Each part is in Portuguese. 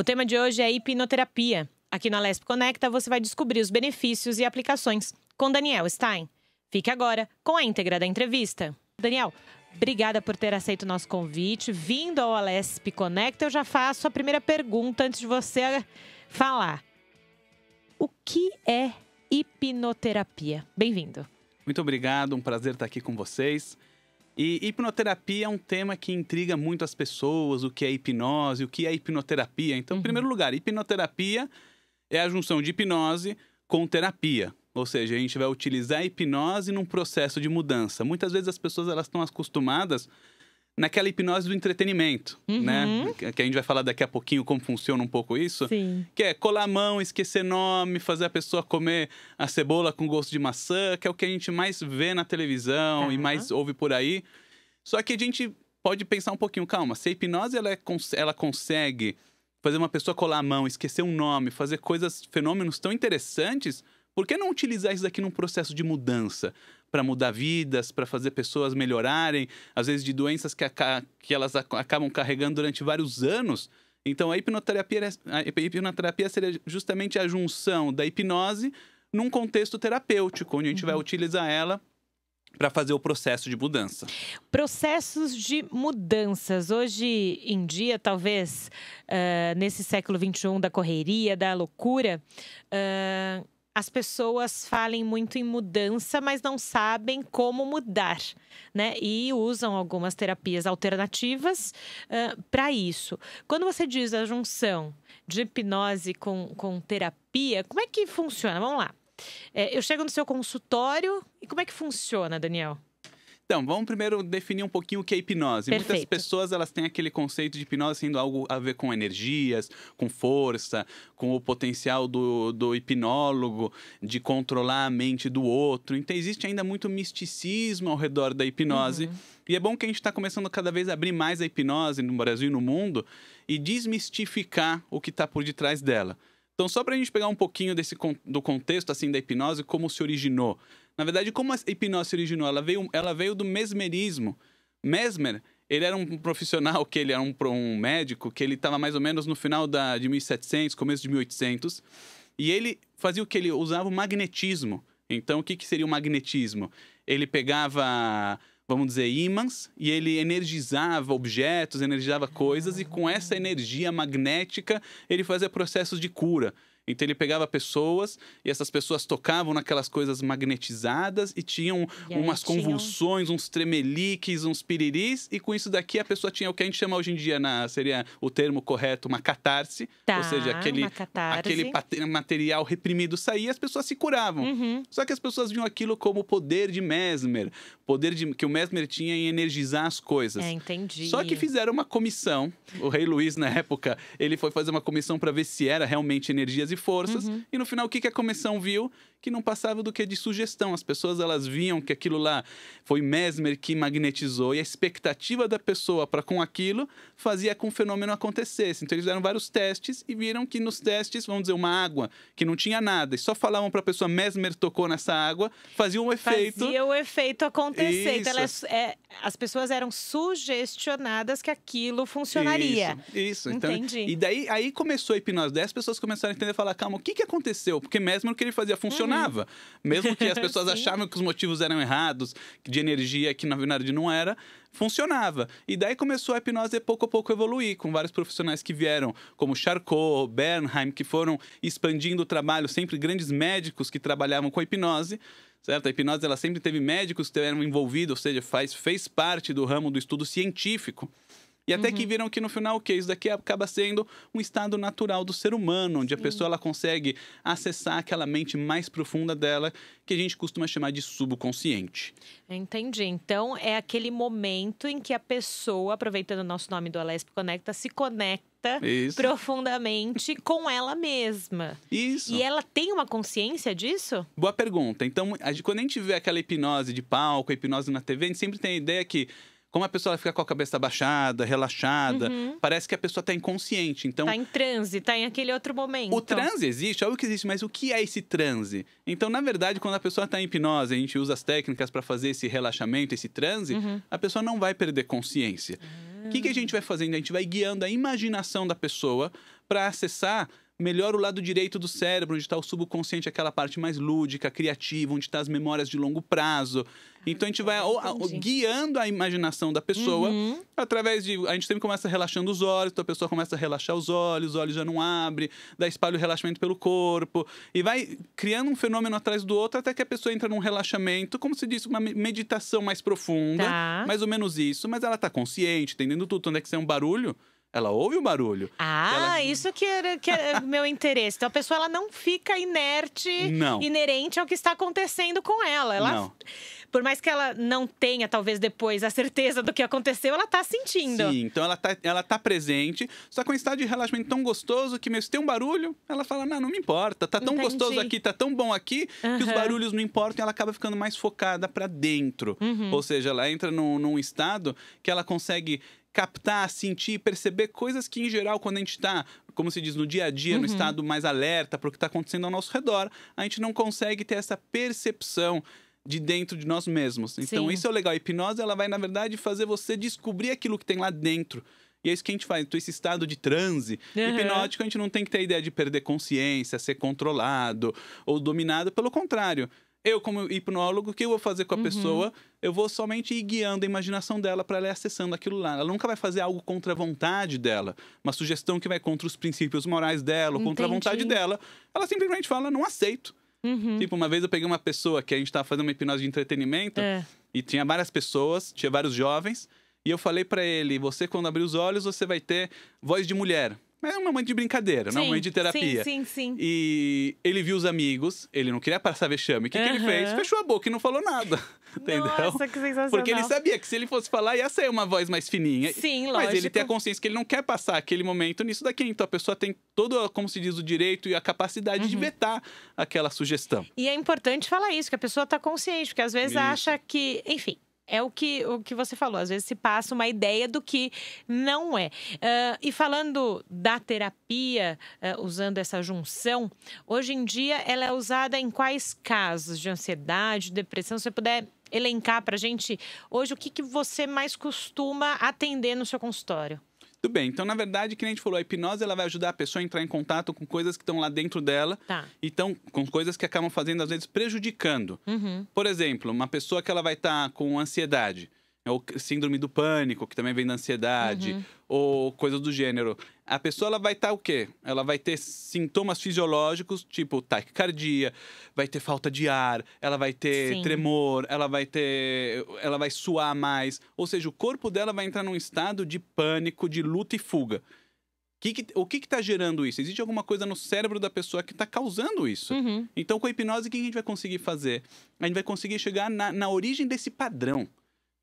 O tema de hoje é hipnoterapia. Aqui na Lesp Conecta você vai descobrir os benefícios e aplicações com Daniel Stein. Fique agora com a íntegra da entrevista. Daniel, obrigada por ter aceito o nosso convite. Vindo ao Alesp Conecta, eu já faço a primeira pergunta antes de você falar. O que é hipnoterapia? Bem-vindo. Muito obrigado, um prazer estar aqui com vocês. E hipnoterapia é um tema que intriga muito as pessoas, o que é hipnose, o que é hipnoterapia. Então, uhum. em primeiro lugar, hipnoterapia é a junção de hipnose com terapia. Ou seja, a gente vai utilizar a hipnose num processo de mudança. Muitas vezes as pessoas elas estão acostumadas naquela hipnose do entretenimento, né? uhum. né? Que a gente vai falar daqui a pouquinho como funciona um pouco isso. Sim. Que é colar a mão, esquecer nome, fazer a pessoa comer a cebola com gosto de maçã, que é o que a gente mais vê na televisão uhum. e mais ouve por aí. Só que a gente pode pensar um pouquinho, calma, se a hipnose ela, é, ela consegue fazer uma pessoa colar a mão, esquecer um nome, fazer coisas, fenômenos tão interessantes, por que não utilizar isso daqui num processo de mudança? para mudar vidas, para fazer pessoas melhorarem, às vezes de doenças que, que elas acabam carregando durante vários anos. Então a hipnoterapia, a hipnoterapia seria justamente a junção da hipnose num contexto terapêutico, onde a gente uhum. vai utilizar ela para fazer o processo de mudança? Processos de mudanças. Hoje em dia, talvez uh, nesse século XXI da correria, da loucura, uh, as pessoas falem muito em mudança, mas não sabem como mudar, né? E usam algumas terapias alternativas uh, para isso. Quando você diz a junção de hipnose com, com terapia, como é que funciona? Vamos lá. É, eu chego no seu consultório e como é que funciona, Daniel? Então, vamos primeiro definir um pouquinho o que é hipnose. Perfeito. Muitas pessoas elas têm aquele conceito de hipnose sendo algo a ver com energias, com força, com o potencial do, do hipnólogo de controlar a mente do outro. Então, existe ainda muito misticismo ao redor da hipnose. Uhum. E é bom que a gente está começando cada vez a abrir mais a hipnose no Brasil e no mundo e desmistificar o que está por detrás dela. Então, só para a gente pegar um pouquinho desse, do contexto assim da hipnose, como se originou. Na verdade, como a hipnose se originou? Ela veio, ela veio do mesmerismo. Mesmer, ele era um profissional, que ele era um, um médico, que ele estava mais ou menos no final da, de 1700, começo de 1800. E ele fazia o que? Ele usava o magnetismo. Então, o que, que seria o magnetismo? Ele pegava vamos dizer, ímãs, e ele energizava objetos, energizava coisas, e com essa energia magnética ele fazia processos de cura. Então ele pegava pessoas e essas pessoas tocavam naquelas coisas magnetizadas e tinham e umas convulsões, uns tremeliques, uns piriris, e com isso daqui a pessoa tinha o que a gente chama hoje em dia, na, seria o termo correto, uma catarse. Tá, ou seja, aquele, aquele material reprimido saía e as pessoas se curavam. Uhum. Só que as pessoas viam aquilo como o poder de Mesmer, poder de, que o Mesmer tinha em energizar as coisas. É, entendi. Só que fizeram uma comissão. O rei Luiz, na época, ele foi fazer uma comissão para ver se era realmente energias e forças. Uhum. E no final, o que, que a comissão viu? Que não passava do que de sugestão. As pessoas elas viam que aquilo lá foi Mesmer que magnetizou e a expectativa da pessoa para com aquilo fazia com que o fenômeno acontecesse. Então eles fizeram vários testes e viram que nos testes, vamos dizer, uma água que não tinha nada e só falavam para a pessoa Mesmer tocou nessa água, fazia um efeito. Fazia o efeito acontecer acontecer. Isso. Então, elas, é, as pessoas eram sugestionadas que aquilo funcionaria. Isso, isso. Então, Entendi. Então, e daí aí começou a hipnose Daí as pessoas começaram a entender falar, calma, o que, que aconteceu? Porque mesmo o que ele fazia funcionava. Uhum. Mesmo que as pessoas achavam que os motivos eram errados, de energia que na verdade não era, funcionava. E daí começou a hipnose a pouco a pouco evoluir, com vários profissionais que vieram, como Charcot, Bernheim, que foram expandindo o trabalho, sempre grandes médicos que trabalhavam com a hipnose certo? A hipnose ela sempre teve médicos que eram envolvidos, ou seja, faz, fez parte do ramo do estudo científico. E até uhum. que viram que no final o que isso daqui acaba sendo um estado natural do ser humano, onde Sim. a pessoa ela consegue acessar aquela mente mais profunda dela, que a gente costuma chamar de subconsciente. Entendi. Então é aquele momento em que a pessoa, aproveitando o nosso nome do Alesp Conecta, se conecta isso. profundamente com ela mesma. Isso. E ela tem uma consciência disso? Boa pergunta. Então, quando a gente vê aquela hipnose de palco, hipnose na TV, a gente sempre tem a ideia que como a pessoa fica com a cabeça baixada, relaxada, uhum. parece que a pessoa está inconsciente. Então, tá em transe, tá em aquele outro momento. O transe existe, é o que existe, mas o que é esse transe? Então, na verdade, quando a pessoa está em hipnose, a gente usa as técnicas para fazer esse relaxamento, esse transe, uhum. a pessoa não vai perder consciência. O uhum. que, que a gente vai fazendo? A gente vai guiando a imaginação da pessoa para acessar melhora o lado direito do cérebro, onde está o subconsciente, aquela parte mais lúdica, criativa, onde está as memórias de longo prazo. Ah, então a gente tá vai guiando a imaginação da pessoa uhum. através de. A gente sempre começa relaxando os olhos, então a pessoa começa a relaxar os olhos, os olhos já não abre, dá espalha o relaxamento pelo corpo. E vai criando um fenômeno atrás do outro até que a pessoa entra num relaxamento, como se disse, uma meditação mais profunda, tá. mais ou menos isso, mas ela está consciente, entendendo tudo. Então onde é que você é um barulho, ela ouve o barulho. Ah, ela... isso que era, que era meu interesse. Então a pessoa ela não fica inerte, não. inerente ao que está acontecendo com ela. ela não. Por mais que ela não tenha, talvez depois, a certeza do que aconteceu, ela está sentindo. Sim, então ela está ela tá presente, só com é um estado de relaxamento tão gostoso que mesmo se tem um barulho, ela fala: não, não me importa, tá tão Entendi. gostoso aqui, tá tão bom aqui, uhum. que os barulhos não importam e ela acaba ficando mais focada para dentro. Uhum. Ou seja, ela entra num, num estado que ela consegue captar, sentir, perceber coisas que, em geral, quando a gente está, como se diz, no dia a dia, uhum. no estado mais alerta para o que está acontecendo ao nosso redor, a gente não consegue ter essa percepção de dentro de nós mesmos. Então, Sim. isso é o legal. A hipnose, ela vai, na verdade, fazer você descobrir aquilo que tem lá dentro. E é isso que a gente faz. Então, esse estado de transe uhum. hipnótico, a gente não tem que ter a ideia de perder consciência, ser controlado ou dominado. Pelo contrário, eu, como hipnólogo, o que eu vou fazer com a uhum. pessoa? Eu vou somente ir guiando a imaginação dela para ela ir acessando aquilo lá. Ela nunca vai fazer algo contra a vontade dela, uma sugestão que vai contra os princípios morais dela, ou contra a vontade dela. Ela simplesmente fala, não aceito. Uhum. Tipo, uma vez eu peguei uma pessoa que a gente estava fazendo uma hipnose de entretenimento é. e tinha várias pessoas, tinha vários jovens, e eu falei para ele: você, quando abrir os olhos, você vai ter voz de mulher. Mas é uma mãe de brincadeira, não é uma mãe de terapia. Sim, sim, sim. E ele viu os amigos, ele não queria passar vexame. O que, uhum. que ele fez? Fechou a boca e não falou nada. entendeu? Nossa, que sensacional. Porque ele sabia que se ele fosse falar, ia sair uma voz mais fininha. Sim, lógico. Mas ele tem a consciência que ele não quer passar aquele momento nisso daqui. Então a pessoa tem todo, como se diz, o direito e a capacidade uhum. de vetar aquela sugestão. E é importante falar isso, que a pessoa está consciente, porque às vezes isso. acha que, enfim, é o que, o que você falou. Às vezes se passa uma ideia do que não é. Uh, e falando da terapia, uh, usando essa junção, hoje em dia ela é usada em quais casos de ansiedade, depressão? Se você puder elencar para a gente hoje o que, que você mais costuma atender no seu consultório? Tudo bem. Então, na verdade, que a gente falou, a hipnose ela vai ajudar a pessoa a entrar em contato com coisas que estão lá dentro dela. Tá. Então, com coisas que acabam fazendo, às vezes, prejudicando. Uhum. Por exemplo, uma pessoa que ela vai estar tá com ansiedade é o síndrome do pânico, que também vem da ansiedade, uhum. ou coisas do gênero. A pessoa ela vai estar tá, o quê? Ela vai ter sintomas fisiológicos, tipo taquicardia, vai ter falta de ar, ela vai ter Sim. tremor, ela vai ter, ela vai suar mais, ou seja, o corpo dela vai entrar num estado de pânico, de luta e fuga. Que que, o que está gerando isso? Existe alguma coisa no cérebro da pessoa que está causando isso. Uhum. Então, com a hipnose, o que a gente vai conseguir fazer? A gente vai conseguir chegar na, na origem desse padrão.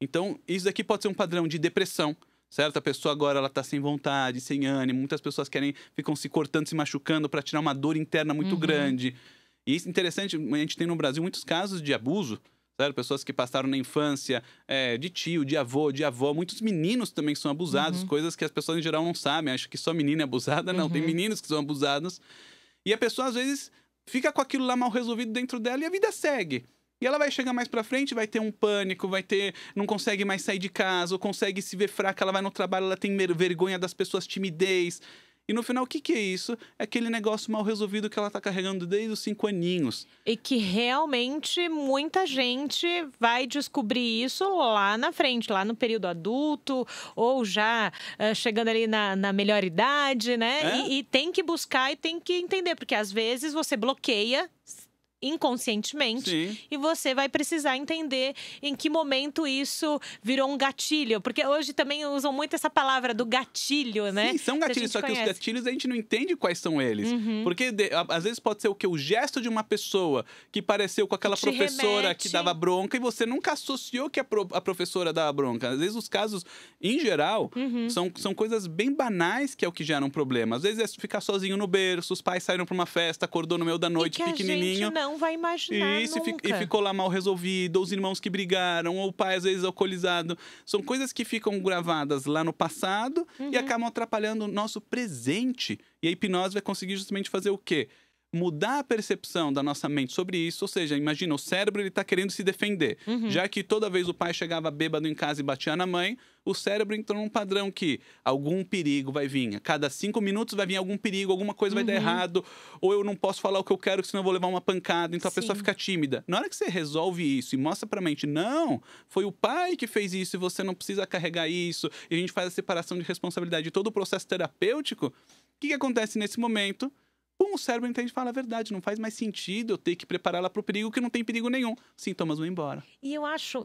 Então, isso daqui pode ser um padrão de depressão, certo? A pessoa agora ela tá sem vontade, sem ânimo, muitas pessoas querem ficam se cortando, se machucando para tirar uma dor interna muito uhum. grande. E isso é interessante, a gente tem no Brasil muitos casos de abuso, certo? Pessoas que passaram na infância é, de tio, de avô, de avó. Muitos meninos também são abusados, uhum. coisas que as pessoas em geral não sabem. Acho que só menina é abusada. Não, uhum. tem meninos que são abusados. E a pessoa, às vezes, fica com aquilo lá mal resolvido dentro dela e a vida segue. E ela vai chegar mais pra frente, vai ter um pânico, vai ter. não consegue mais sair de casa, ou consegue se ver fraca, ela vai no trabalho, ela tem vergonha das pessoas, timidez. E no final, o que, que é isso? É aquele negócio mal resolvido que ela tá carregando desde os cinco aninhos. E que realmente muita gente vai descobrir isso lá na frente, lá no período adulto, ou já uh, chegando ali na, na, melhor idade, né? É? E, e tem que buscar e tem que entender, porque às vezes você bloqueia inconscientemente Sim. e você vai precisar entender em que momento isso virou um gatilho, porque hoje também usam muito essa palavra do gatilho, né? Sim, são gatilhos, só conhece. que os gatilhos a gente não entende quais são eles, uhum. porque de, às vezes pode ser o que o gesto de uma pessoa que pareceu com aquela professora remete. que dava bronca e você nunca associou que a, pro, a, professora dava bronca. Às vezes os casos, em geral, uhum. são, são coisas bem banais que é o que gera um problema. Às vezes é ficar sozinho no berço, os pais saíram para uma festa, acordou no meio da noite, pequenininho. A gente não não vai imaginar. Isso, nunca. E, ficou lá mal resolvido, os irmãos que brigaram, ou o pai às vezes alcoolizado. São coisas que ficam gravadas lá no passado uhum. e acabam atrapalhando o nosso presente. E a hipnose vai conseguir justamente fazer o quê? mudar a percepção da nossa mente sobre isso, ou seja, imagina o cérebro ele está querendo se defender, uhum. já que toda vez o pai chegava bêbado em casa e batia na mãe, o cérebro entrou num padrão que algum perigo vai vir. A cada cinco minutos vai vir algum perigo, alguma coisa uhum. vai dar uhum. errado, ou eu não posso falar o que eu quero, senão eu vou levar uma pancada. Então a pessoa fica tímida. Na hora que você resolve isso e mostra pra mente, não, foi o pai que fez isso e você não precisa carregar isso, e a gente faz a separação de responsabilidade de todo o processo terapêutico, o que, que acontece nesse momento? Pum, o cérebro entende e fala a verdade. Não faz mais sentido eu ter que prepará-la para o perigo, que não tem perigo nenhum. sintomas vão embora. E eu acho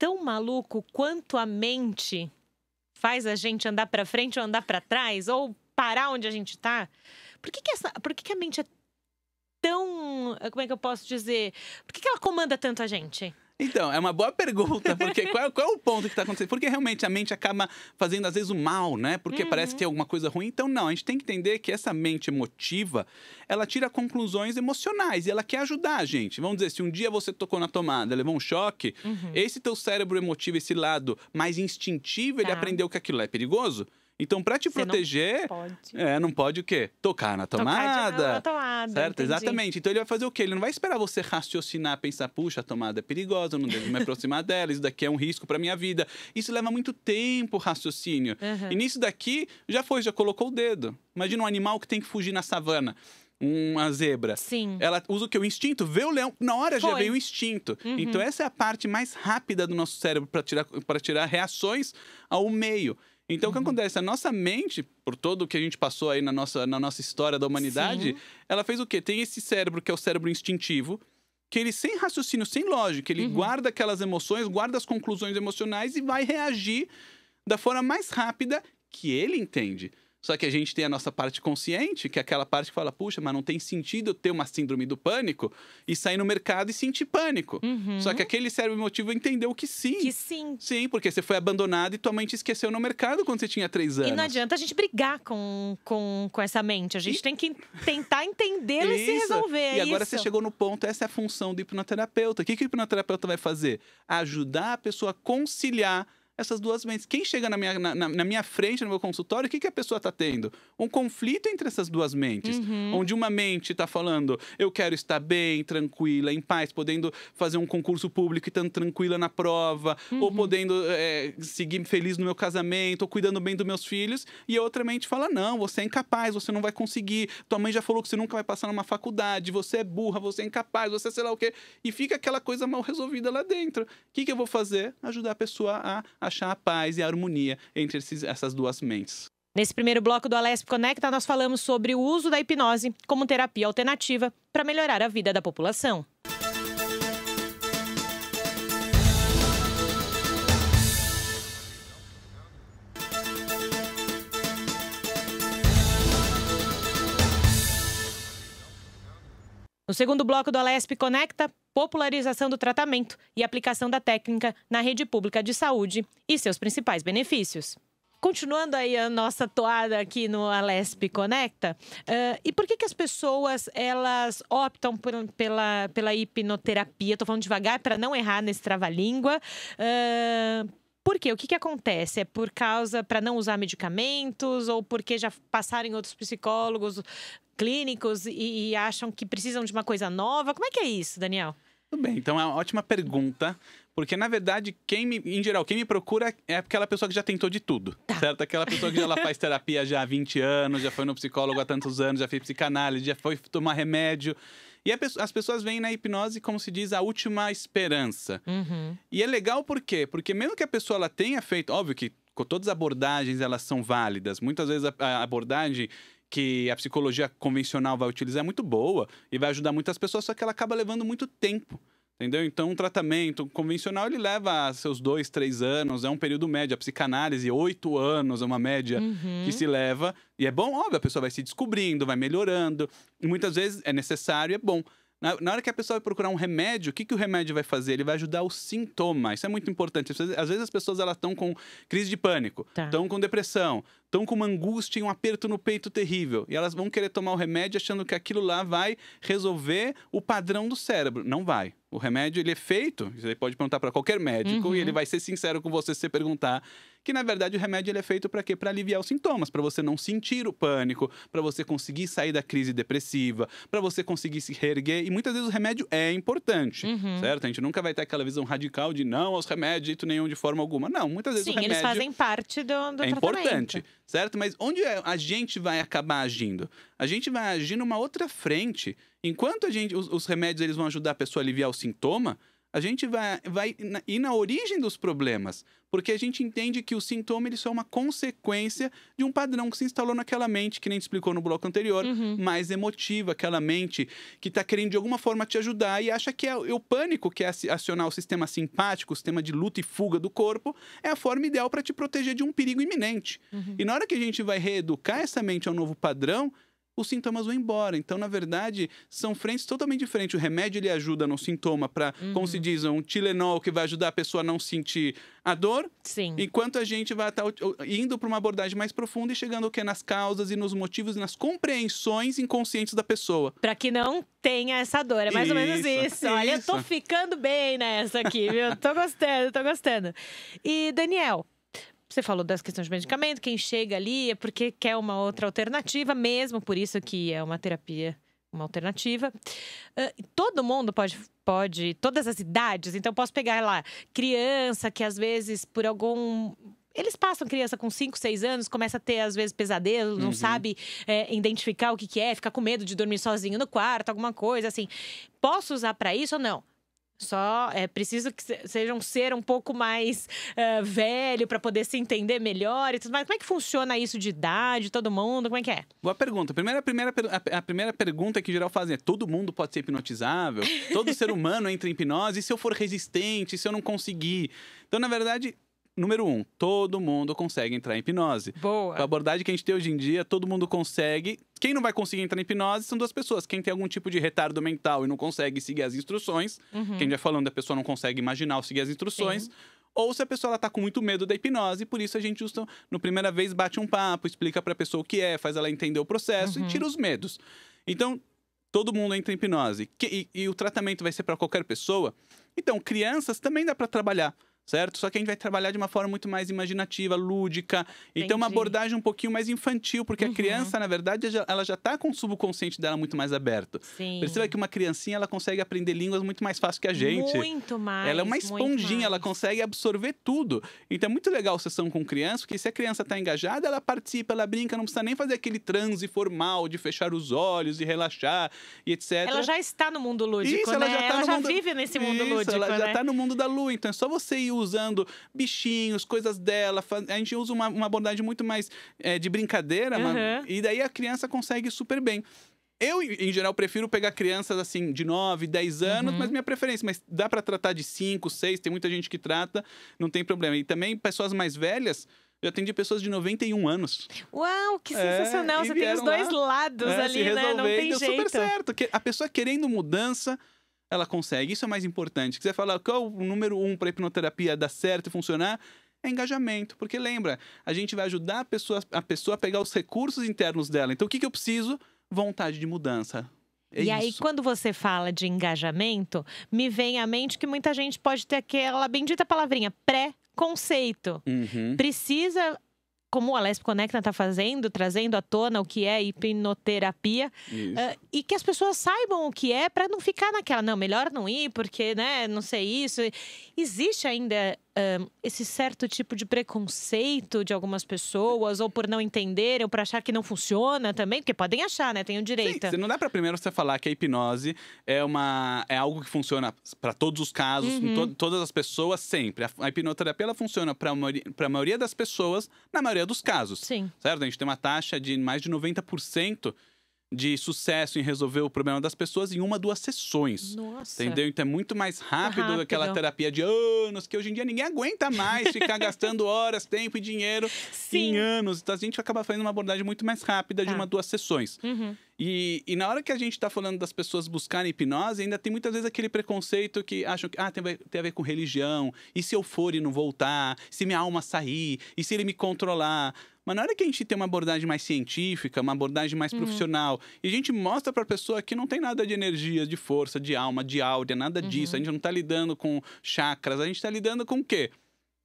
tão maluco quanto a mente faz a gente andar para frente ou andar para trás ou parar onde a gente está? Por que, que essa, por que, que a mente é tão, como é que eu posso dizer? Por que, que ela comanda tanto a gente? Então, é uma boa pergunta, porque qual, é, qual é o ponto que está acontecendo? Porque realmente a mente acaba fazendo, às vezes, o mal, né? Porque uhum. parece que é alguma coisa ruim. Então, não, a gente tem que entender que essa mente emotiva, ela tira conclusões emocionais e ela quer ajudar a gente. Vamos dizer, se um dia você tocou na tomada, levou um choque, uhum. esse teu cérebro emotivo, esse lado mais instintivo, ele tá. aprendeu que aquilo é perigoso. Então, para te Você proteger, não pode. É, não pode o quê? Tocar na tomada. Tocar na tomada. Certo, entendi. exatamente. Então ele vai fazer o quê? Ele não vai esperar você raciocinar, pensar, puxa, a tomada é perigosa, eu não devo me aproximar dela, isso daqui é um risco para minha vida. Isso leva muito tempo, raciocínio. Uhum. E nisso daqui já foi, já colocou o dedo. Imagina um animal que tem que fugir na savana uma zebra. Sim. Ela usa o que? O instinto. Vê o leão. Na hora Foi. já veio o instinto. Uhum. Então, essa é a parte mais rápida do nosso cérebro para tirar, tirar reações ao meio. Então, uhum. o que uhum. acontece? A nossa mente, por todo o que a gente passou aí na nossa, na nossa história da humanidade, Sim. ela fez o quê? Tem esse cérebro, que é o cérebro instintivo, que ele, sem raciocínio, sem lógica, ele uhum. guarda aquelas emoções, guarda as conclusões emocionais e vai reagir da forma mais rápida que ele entende. Só que a gente tem a nossa parte consciente, que é aquela parte que fala, puxa, mas não tem sentido eu ter uma síndrome do pânico e sair no mercado e sentir pânico. Uhum. Só que aquele cérebro emotivo entendeu que sim. Que sim. Sim, porque você foi abandonado e tua mãe te esqueceu no mercado quando você tinha três anos. E não adianta a gente brigar com, com, com essa mente. A gente e... tem que tentar entendê-la e se resolver. E agora isso. você chegou no ponto, essa é a função do hipnoterapeuta. O que, que o hipnoterapeuta vai fazer? Ajudar a pessoa a conciliar essas duas mentes. Quem chega na minha, na, na minha frente, no meu consultório, o que, que a pessoa está tendo? Um conflito entre essas duas mentes. Uhum. Onde uma mente está falando, eu quero estar bem, tranquila, em paz, podendo fazer um concurso público e estando tranquila na prova, uhum. ou podendo é, seguir feliz no meu casamento, ou cuidando bem dos meus filhos. E a outra mente fala, não, você é incapaz, você não vai conseguir, tua mãe já falou que você nunca vai passar numa faculdade, você é burra, você é incapaz, você é sei lá o quê. E fica aquela coisa mal resolvida lá dentro. O que, que eu vou fazer? Ajudar a pessoa a achar a paz e a harmonia entre esses, essas duas mentes. Nesse primeiro bloco do Alesp Conecta, nós falamos sobre o uso da hipnose como terapia alternativa para melhorar a vida da população. No segundo bloco do Alesp Conecta, popularização do tratamento e aplicação da técnica na rede pública de saúde e seus principais benefícios. Continuando aí a nossa toada aqui no Alesp Conecta, uh, e por que, que as pessoas elas optam por, pela, pela hipnoterapia? Estou falando devagar para não errar nesse trava-língua. Uh, por quê? O que, que acontece? É por causa para não usar medicamentos ou porque já passaram em outros psicólogos? clínicos e, e acham que precisam de uma coisa nova? Como é que é isso, Daniel? Tudo bem, então é uma ótima pergunta, porque na verdade, quem me, em geral, quem me procura é aquela pessoa que já tentou de tudo, tá. certo? Aquela pessoa que já ela faz terapia já há 20 anos, já foi no psicólogo há tantos anos, já fez psicanálise, já foi tomar remédio. E as pessoas veem na hipnose, como se diz, a última esperança. Uhum. E é legal por quê? Porque mesmo que a pessoa ela tenha feito, óbvio que todas as abordagens elas são válidas. Muitas vezes a, a abordagem que a psicologia convencional vai utilizar é muito boa e vai ajudar muitas pessoas, só que ela acaba levando muito tempo. Entendeu? Então, um tratamento convencional ele leva seus dois, três anos, é um período médio. A psicanálise, oito anos é uma média uhum. que se leva. E é bom, óbvio, a pessoa vai se descobrindo, vai melhorando. E muitas vezes é necessário, e é bom. Na, na, hora que a pessoa vai procurar um remédio, o que, que o remédio vai fazer? Ele vai ajudar o sintoma. Isso é muito importante. Às vezes as pessoas estão com crise de pânico, estão tá. com depressão, estão com uma angústia e um aperto no peito terrível. E elas vão querer tomar o remédio achando que aquilo lá vai resolver o padrão do cérebro. Não vai. O remédio, ele é feito, você pode perguntar para qualquer médico uhum. e ele vai ser sincero com você se você perguntar que na verdade o remédio ele é feito para quê? Para aliviar os sintomas, para você não sentir o pânico, para você conseguir sair da crise depressiva, para você conseguir se reerguer. E muitas vezes o remédio é importante, uhum. certo? A gente nunca vai ter aquela visão radical de não aos remédios, de jeito nenhum, de forma alguma. Não, muitas vezes Sim, o remédio... eles fazem parte do, do é importante, certo? Mas onde é, a gente vai acabar agindo? A gente vai agir numa outra frente. Enquanto a gente, os, os remédios eles vão ajudar a pessoa a aliviar o sintoma, a gente vai, vai ir na origem dos problemas, porque a gente entende que o sintoma ele só é uma consequência de um padrão que se instalou naquela mente, que nem te explicou no bloco anterior, uhum. mais emotiva, aquela mente que está querendo de alguma forma te ajudar e acha que é o é pânico, que é acionar o sistema simpático, o sistema de luta e fuga do corpo, é a forma ideal para te proteger de um perigo iminente. Uhum. E na hora que a gente vai reeducar essa mente ao novo padrão, os sintomas vão embora. Então, na verdade, são frentes totalmente diferentes. O remédio ele ajuda no sintoma para, uhum. como se diz, um Tilenol que vai ajudar a pessoa a não sentir a dor. Sim. Enquanto a gente vai estar tá, indo para uma abordagem mais profunda e chegando o que nas causas e nos motivos e nas compreensões inconscientes da pessoa. Para que não tenha essa dor. É mais isso, ou menos isso. isso. Olha, eu tô ficando bem nessa aqui, viu? tô gostando, tô gostando. E Daniel, você falou das questões de medicamento, quem chega ali é porque quer uma outra alternativa, mesmo por isso que é uma terapia, uma alternativa. Uh, todo mundo pode, pode, todas as idades, então posso pegar lá, criança que às vezes por algum eles passam criança com 5, 6 anos, começa a ter, às vezes, pesadelo, não uhum. sabe é, identificar o que, que é, fica com medo de dormir sozinho no quarto, alguma coisa assim. Posso usar para isso ou não? Só é preciso que seja um ser um pouco mais uh, velho para poder se entender melhor e tudo mais. Como é que funciona isso de idade, todo mundo? Como é que é? Boa pergunta. A primeira, a primeira, a primeira pergunta que geral fazem é: todo mundo pode ser hipnotizável? Todo ser humano entra em hipnose? E se eu for resistente? E se eu não conseguir? Então, na verdade, número um, todo mundo consegue entrar em hipnose. Boa. Com a abordagem que a gente tem hoje em dia, todo mundo consegue. Quem não vai conseguir entrar em hipnose são duas pessoas. Quem tem algum tipo de retardo mental e não consegue seguir as instruções, uhum. quem já falando, a pessoa não consegue imaginar ou seguir as instruções. Sim ou se a pessoa está com muito medo da hipnose, por isso a gente usa, no primeira vez bate um papo, explica para a pessoa o que é, faz ela entender o processo uhum. e tira os medos. Então, todo mundo entra em hipnose. e, e o tratamento vai ser para qualquer pessoa. Então, crianças também dá para trabalhar certo? Só que a gente vai trabalhar de uma forma muito mais imaginativa, lúdica. Então, é Entendi. Então, uma abordagem um pouquinho mais infantil, porque uhum. a criança, na verdade, ela já está com o subconsciente dela muito mais aberto. Sim. Perceba que uma criancinha, ela consegue aprender línguas muito mais fácil que a gente. Muito mais. Ela é uma esponjinha, ela consegue absorver tudo. Então, é muito legal a sessão com criança, porque se a criança está engajada, ela participa, ela brinca, não precisa nem fazer aquele transe formal de fechar os olhos e relaxar e etc. Ela já está no mundo lúdico, Isso, né? Ela já, tá ela já mundo... vive nesse mundo Isso, lúdico, Ela já está né? no mundo da lua. Então, é só você ir usando bichinhos, coisas dela. A gente usa uma, uma abordagem muito mais é, de brincadeira, uhum. e daí a criança consegue super bem. Eu, em geral, prefiro pegar crianças assim, de 9, 10 anos, uhum. mas minha preferência. Mas dá para tratar de 5, 6, tem muita gente que trata, não tem problema. E também pessoas mais velhas. Eu atendi pessoas de 91 anos. Uau, que é, sensacional! É, Você tem os dois lá, lados é, ali, né? Não tem deu jeito. super certo. A pessoa querendo mudança, ela consegue. Isso é mais importante. Se quiser falar qual o número um para hipnoterapia dar certo e funcionar, é engajamento. Porque lembra, a gente vai ajudar a pessoa, a pessoa a pegar os recursos internos dela. Então, o que, que eu preciso? Vontade de mudança. É e isso. aí, quando você fala de engajamento, me vem à mente que muita gente pode ter aquela bendita palavrinha pré-conceito. Uhum. Precisa como a Lesp Conecta está fazendo, trazendo à tona o que é hipnoterapia uh, e que as pessoas saibam o que é para não ficar naquela, não, melhor não ir porque, né, não sei isso. Existe ainda um, esse certo tipo de preconceito de algumas pessoas, ou por não entender, ou por achar que não funciona também, porque podem achar, né? Tem o direito. Sim, não dá para primeiro você falar que a hipnose é uma é algo que funciona para todos os casos, uhum. to, todas as pessoas sempre. A, a hipnoterapia ela funciona para a maioria das pessoas, na maioria dos casos. Sim. Certo? A gente tem uma taxa de mais de 90% de sucesso em resolver o problema das pessoas em uma, duas sessões. Nossa. Entendeu? Então é muito mais tá rápido, rápido. aquela terapia de anos, que hoje em dia ninguém aguenta mais ficar gastando horas, tempo e dinheiro Sim. em anos. Então a gente acaba fazendo uma abordagem muito mais rápida tá. de uma, duas sessões. Uhum. E, e, na hora que a gente está falando das pessoas buscarem hipnose, ainda tem muitas vezes aquele preconceito que acham que ah, tem, tem, a ver com religião, e se eu for e não voltar, se minha alma sair, e se ele me controlar. Mas na hora que a gente tem uma abordagem mais científica, uma abordagem mais uhum. profissional, e a gente mostra para a pessoa que não tem nada de energia, de força, de alma, de áurea, nada uhum. disso, a gente não está lidando com chakras, a gente está lidando com o quê?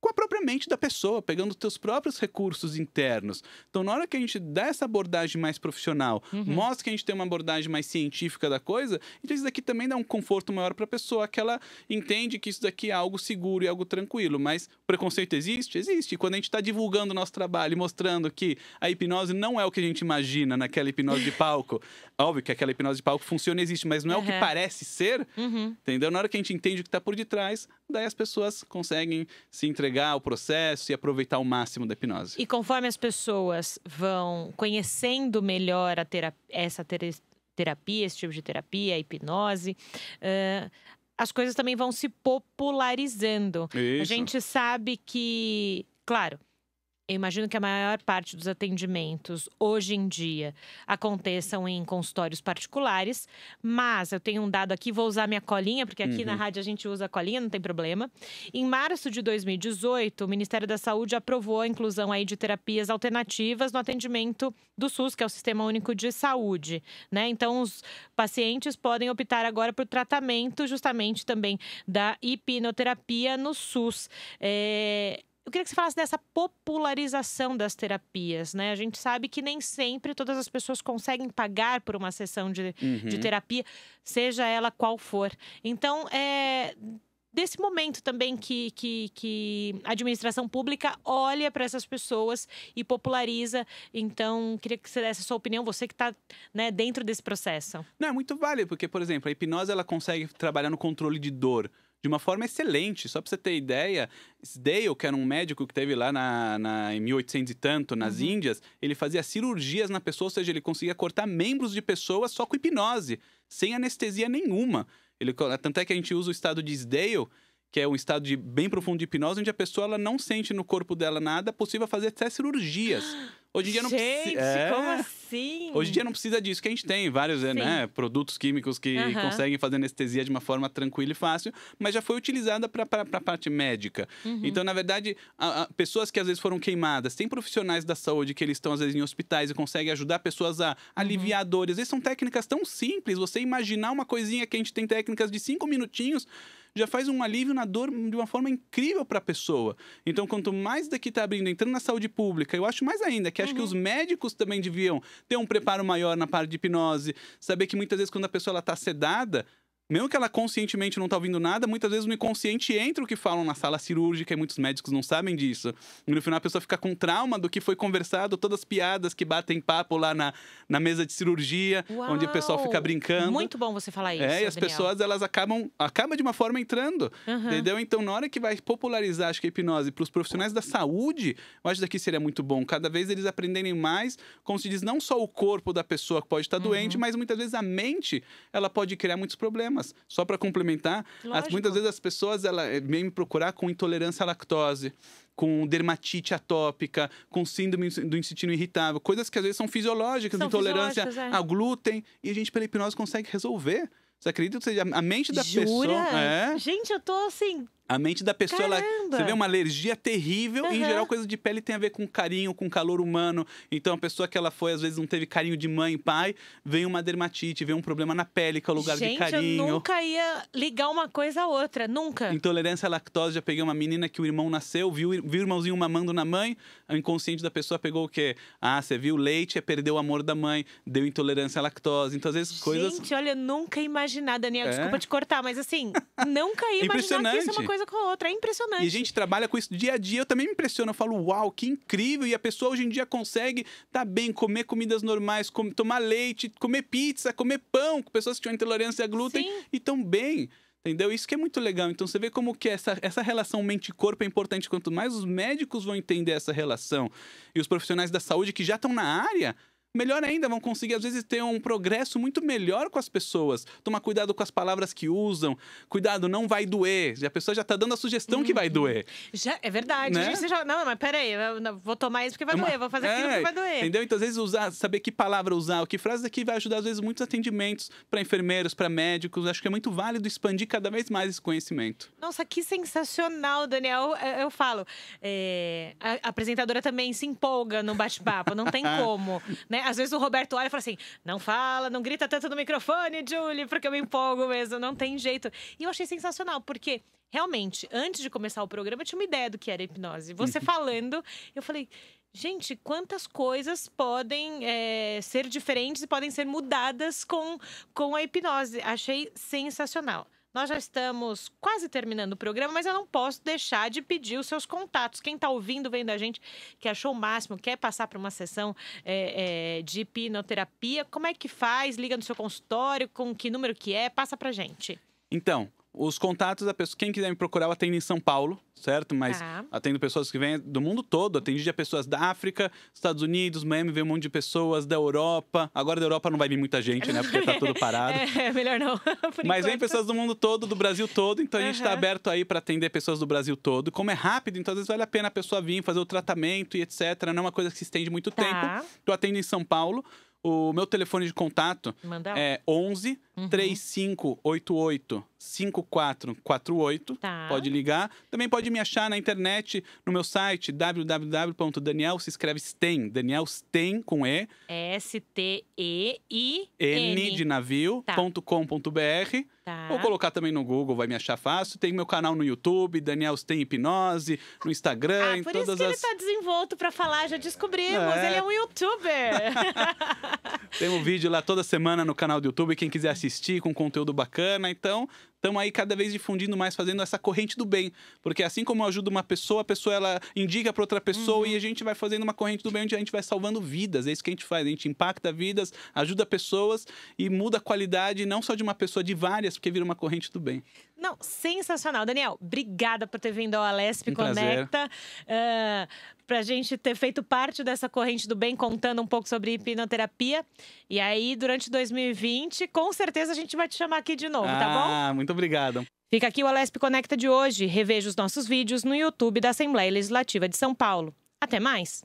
com a própria mente da pessoa, pegando os teus próprios recursos internos. Então, na hora que a gente dá essa abordagem mais profissional, uhum. mostra que a gente tem uma abordagem mais científica da coisa, então isso daqui também dá um conforto maior para a pessoa, que ela entende que isso daqui é algo seguro e algo tranquilo. Mas preconceito existe? Existe. quando a gente está divulgando o nosso trabalho e mostrando que a hipnose não é o que a gente imagina naquela hipnose de palco, óbvio que aquela hipnose de palco funciona e existe, mas não é uhum. o que parece ser, uhum. entendeu? Na hora que a gente entende o que está por detrás, daí as pessoas conseguem se entregar ao processo e aproveitar o máximo da hipnose. E conforme as pessoas vão conhecendo melhor terapia, essa terapia, esse tipo de terapia, a hipnose, uh, as coisas também vão se popularizando. Isso. A gente sabe que, claro, eu imagino que a maior parte dos atendimentos hoje em dia aconteçam em consultórios particulares, mas eu tenho um dado aqui, vou usar minha colinha, porque aqui uhum. na rádio a gente usa a colinha, não tem problema. Em março de 2018, o Ministério da Saúde aprovou a inclusão aí de terapias alternativas no atendimento do SUS, que é o Sistema Único de Saúde, né? Então os pacientes podem optar agora por tratamento justamente também da hipnoterapia no SUS. É eu queria que você falasse dessa popularização das terapias, né? A gente sabe que nem sempre todas as pessoas conseguem pagar por uma sessão de, uhum. de terapia, seja ela qual for. Então, é, desse momento também que, que, que a administração pública olha para essas pessoas e populariza. Então, queria que você desse a sua opinião, você que está né, dentro desse processo. Não, é muito válido, porque, por exemplo, a hipnose ela consegue trabalhar no controle de dor de uma forma excelente. Só para você ter ideia, Sdale, que era um médico que teve lá na, na em 1800 e tanto, nas uhum. Índias, ele fazia cirurgias na pessoa, ou seja, ele conseguia cortar membros de pessoas só com hipnose, sem anestesia nenhuma. Ele, tanto é que a gente usa o estado de Sdale, que é um estado de bem profundo de hipnose, onde a pessoa ela não sente no corpo dela nada, é possível fazer até cirurgias. Hoje em dia não precisa. É... como assim? Hoje em dia não precisa disso, que a gente tem vários né, produtos químicos que uhum. conseguem fazer anestesia de uma forma tranquila e fácil, mas já foi utilizada para a parte médica. Uhum. Então, na verdade, a, a, pessoas que às vezes foram queimadas, tem profissionais da saúde que eles estão às vezes em hospitais e conseguem ajudar pessoas a uhum. aliviar dores. Essas são técnicas tão simples, você imaginar uma coisinha que a gente tem técnicas de cinco minutinhos já faz um alívio na dor de uma forma incrível para a pessoa. Então, quanto mais daqui está abrindo, entrando na saúde pública, eu acho mais ainda que acho que uhum. os médicos também deviam ter um preparo maior na parte de hipnose, saber que muitas vezes quando a pessoa está sedada, mesmo que ela conscientemente não está ouvindo nada, muitas vezes o inconsciente entra o que falam na sala cirúrgica e muitos médicos não sabem disso. E no final a pessoa fica com trauma do que foi conversado, todas as piadas que batem papo lá na, na mesa de cirurgia, Uau! onde o pessoal fica brincando. Muito bom você falar é, isso. É, e as pessoas elas acabam, acabam de uma forma entrando, uhum. entendeu? Então na hora que vai popularizar acho que a hipnose para os profissionais da saúde, eu acho que seria muito bom. Cada vez eles aprenderem mais, como se diz, não só o corpo da pessoa que pode estar tá uhum. doente, mas muitas vezes a mente ela pode criar muitos problemas problemas. Só para complementar, as, muitas vezes as pessoas ela, eh, vêm me procurar com intolerância à lactose, com dermatite atópica, com síndrome do intestino irritável, coisas que às vezes são fisiológicas, são intolerância fisiológicas, é. a glúten, e a gente pela hipnose consegue resolver. Você acredita que a mente da Jura? pessoa. É... Gente, eu tô assim, a mente da pessoa, ela, você vê uma alergia terrível. Uhum. E, em geral, coisa de pele tem a ver com carinho, com calor humano. Então, a pessoa que ela foi, às vezes, não teve carinho de mãe e pai, vem uma dermatite, vem um problema na pele, que é o lugar Gente, de carinho. eu nunca ia ligar uma coisa à outra, nunca. Intolerância à lactose, já peguei uma menina que o irmão nasceu, viu, viu o irmãozinho mamando na mãe, o inconsciente da pessoa pegou o quê? Ah, você viu leite, é perdeu o amor da mãe, deu intolerância à lactose. Então, às vezes, Gente, coisas... Gente, olha, nunca imaginada, Daniel, é? desculpa te cortar, mas assim, nunca ia é imaginar que isso é uma coisa coisa com a outra. É impressionante. E a gente trabalha com isso dia a dia. Eu também me impressiono. Eu falo, uau, que incrível. E a pessoa hoje em dia consegue tá bem, comer comidas normais, com... tomar leite, comer pizza, comer pão, com pessoas que tinham intolerância a glúten Sim. e tão bem. Entendeu? Isso que é muito legal. Então você vê como que essa, essa relação mente-corpo é importante. Quanto mais os médicos vão entender essa relação e os profissionais da saúde que já estão na área, melhor ainda, vão conseguir, às vezes, ter um progresso muito melhor com as pessoas. Tomar cuidado com as palavras que usam. Cuidado, não vai doer. A pessoa já tá dando a sugestão que vai uhum. doer. Já, é verdade. Né? Já, não, mas peraí, eu vou tomar isso porque vai é Uma, doer, vou fazer aquilo é, porque vai doer. Entendeu? Então, às vezes, usar, saber que palavra usar, que frase aqui vai ajudar, às vezes, muitos atendimentos para enfermeiros, para médicos. Acho que é muito válido expandir cada vez mais esse conhecimento. Nossa, que sensacional, Daniel. Eu, eu falo, é, a apresentadora também se empolga no bate-papo, não tem como, né? Às vezes o Roberto olha e fala assim: não fala, não grita tanto no microfone, Julie, porque eu me empolgo mesmo, não tem jeito. E eu achei sensacional, porque realmente, antes de começar o programa, eu tinha uma ideia do que era hipnose. Você uhum. falando, eu falei. Gente, quantas coisas podem é, ser diferentes e podem ser mudadas com, com a hipnose. Achei sensacional. Nós já estamos quase terminando o programa, mas eu não posso deixar de pedir os seus contatos. Quem está ouvindo, vendo a gente, que achou o máximo, quer passar para uma sessão é, é, de hipnoterapia, como é que faz? Liga no seu consultório, com que número que é? Passa para gente. Então, os contatos da pessoa, quem quiser me procurar, eu atendo em São Paulo, certo? Mas ah. atendo pessoas que vêm do mundo todo. Atendi pessoas da África, Estados Unidos, Miami veio um monte de pessoas, da Europa. Agora da Europa não vai vir muita gente, né? Porque tá tudo parado. É, é, melhor não. Mas enquanto. vem pessoas do mundo todo, do Brasil todo. Então a gente está uhum. aberto aí para atender pessoas do Brasil todo. Como é rápido, então às vezes vale a pena a pessoa vir fazer o tratamento e etc. Não é uma coisa que se estende muito tá. tempo. Eu atendo em São Paulo o meu telefone de contato é 11 uhum. 3588 5448. Tá. Pode ligar. Também pode me achar na internet, no meu site www.daniel, se escreve Sten, Daniel Sten com E. S-T-E-I-N. N de navio.com.br. Tá. Tá. Vou colocar também no Google, vai me achar fácil. Tem meu canal no YouTube, Daniel Tem Hipnose, no Instagram, ah, em todas as... por isso que as... ele tá desenvolto para falar, já descobrimos, é. ele é um youtuber. tem um vídeo lá toda semana no canal do YouTube, quem quiser assistir, com conteúdo bacana. Então, estamos aí cada vez difundindo mais, fazendo essa corrente do bem. Porque assim como eu ajudo uma pessoa, a pessoa ela indica para outra pessoa uhum. e a gente vai fazendo uma corrente do bem onde a gente vai salvando vidas. É isso que a gente faz. A gente impacta vidas, ajuda pessoas e muda a qualidade não só de uma pessoa, de várias, porque vira uma corrente do bem. Não, sensacional. Daniel, obrigada por ter vindo ao Alesp um Conecta. Uh, pra gente ter feito parte dessa corrente do bem, contando um pouco sobre hipnoterapia. E aí, durante 2020, com certeza a gente vai te chamar aqui de novo, ah, tá bom? Ah, muito obrigado. Fica aqui o Alesp Conecta de hoje. Reveja os nossos vídeos no YouTube da Assembleia Legislativa de São Paulo. Até mais!